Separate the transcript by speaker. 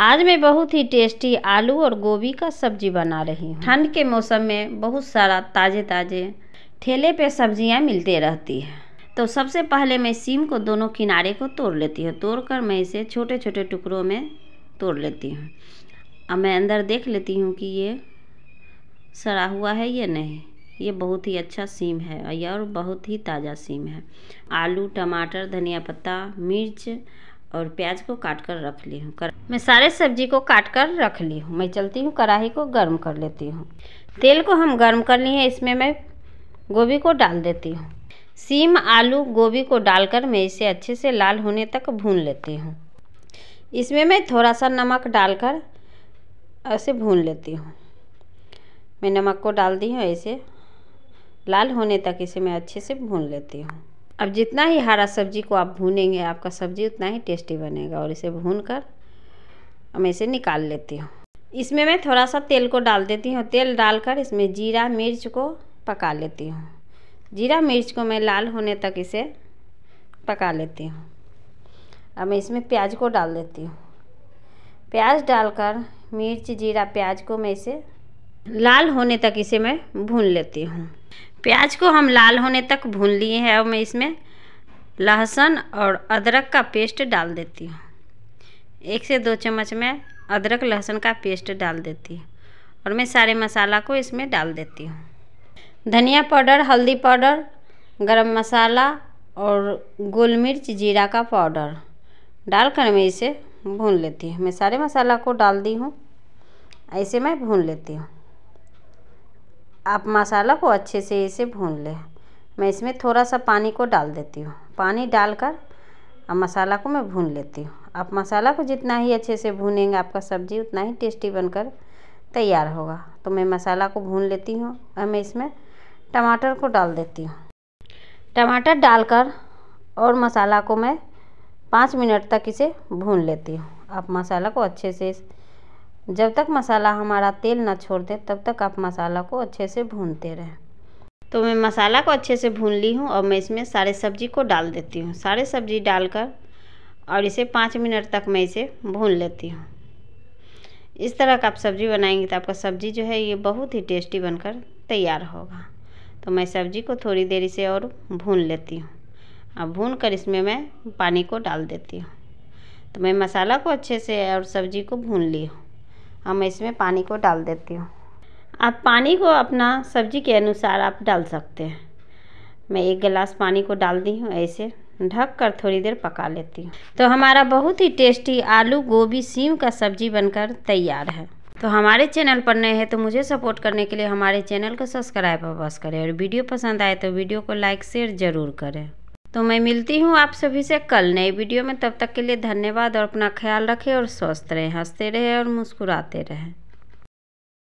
Speaker 1: आज मैं बहुत ही टेस्टी आलू और गोभी का सब्जी बना रही हूँ ठंड के मौसम में बहुत सारा ताज़े ताज़े ठेले पे सब्जियाँ मिलते रहती है तो सबसे पहले मैं सीम को दोनों किनारे को तोड़ लेती हूँ तोड़कर मैं इसे छोटे छोटे टुकड़ों में तोड़ लेती हूँ अब मैं अंदर देख लेती हूँ कि ये सड़ा हुआ है या नहीं ये बहुत ही अच्छा सीम है और बहुत ही ताज़ा सीम है आलू टमाटर धनिया पत्ता मिर्च और प्याज को काट कर रख ली हूँ कर मैं सारे सब्जी को काट कर रख ली हूँ मैं चलती हूँ कढ़ाई को गर्म कर लेती हूँ तेल को हम गर्म कर लिए हैं इसमें मैं गोभी को डाल देती हूँ सीम आलू गोभी को डालकर मैं इसे अच्छे से लाल होने तक भून लेती हूँ इसमें मैं थोड़ा सा नमक डालकर ऐसे भून लेती हूँ मैं नमक को डाल दी हूँ ऐसे लाल होने तक इसे मैं अच्छे से भून लेती हूँ अब जितना ही हरा सब्जी को आप भूनेंगे आपका सब्जी उतना ही टेस्टी बनेगा और इसे भून कर मैं इसे निकाल लेती हूँ इसमें मैं थोड़ा सा तेल को डाल देती हूँ तेल डालकर इसमें जीरा मिर्च को पका लेती हूँ जीरा मिर्च को मैं लाल होने तक इसे पका लेती हूँ अब मैं इसमें प्याज को डाल देती हूँ प्याज डालकर मिर्च जीरा प्याज को मैं इसे लाल होने तक इसे मैं भून लेती हूँ प्याज को हम लाल होने तक भून लिए हैं अब मैं इसमें लहसुन और अदरक का पेस्ट डाल देती हूँ एक से दो चम्मच में अदरक लहसुन का पेस्ट डाल देती हूँ और मैं सारे मसाला को इसमें डाल देती हूँ धनिया पाउडर हल्दी पाउडर गरम मसाला और गोल मिर्च जीरा का पाउडर डालकर मैं इसे भून लेती हूँ मैं सारे मसाला को डाल दी हूँ ऐसे मैं भून लेती हूँ आप मसाला को अच्छे से इसे भून लें मैं इसमें थोड़ा सा पानी को डाल देती हूँ पानी डालकर अब मसाला को मैं भून लेती हूँ आप मसाला को जितना ही अच्छे से भूनेंगे आपका सब्ज़ी उतना ही टेस्टी बनकर तैयार होगा तो मैं मसाला को भून लेती हूँ और मैं इसमें टमाटर को डाल देती हूँ टमाटर डालकर और मसाला को मैं पाँच मिनट तक इसे भून लेती हूँ आप मसाला को अच्छे से जब तक मसाला हमारा तेल ना छोड़ दे तब तक आप मसाला को अच्छे से भूनते रहें तो मैं मसाला को अच्छे से भून ली हूँ और मैं इसमें सारे सब्जी को डाल देती हूँ सारे सब्जी डालकर और इसे पाँच मिनट तक मैं इसे भून लेती हूँ इस तरह का आप सब्ज़ी बनाएंगे तो आपका सब्ज़ी जो है ये बहुत ही टेस्टी बनकर तैयार होगा तो मैं सब्ज़ी को थोड़ी देर इसे और भून लेती हूँ अब भून कर इसमें मैं पानी को डाल देती हूँ तो मैं मसाला को अच्छे से और सब्ज़ी को भून ली हूँ हम हाँ, मैं इसमें पानी को डाल देती हूँ आप पानी को अपना सब्ज़ी के अनुसार आप डाल सकते हैं मैं एक गिलास पानी को डाल दी हूँ ऐसे ढक कर थोड़ी देर पका लेती हूँ तो हमारा बहुत ही टेस्टी आलू गोभी सीम का सब्जी बनकर तैयार है तो हमारे चैनल पर नए हैं तो मुझे सपोर्ट करने के लिए हमारे चैनल को सब्सक्राइब अवश्य करें और वीडियो पसंद आए तो वीडियो को लाइक शेयर ज़रूर करें तो मैं मिलती हूँ आप सभी से कल नए वीडियो में तब तक के लिए धन्यवाद और अपना ख्याल रखें और स्वस्थ रहें हंसते रहें और मुस्कुराते रहें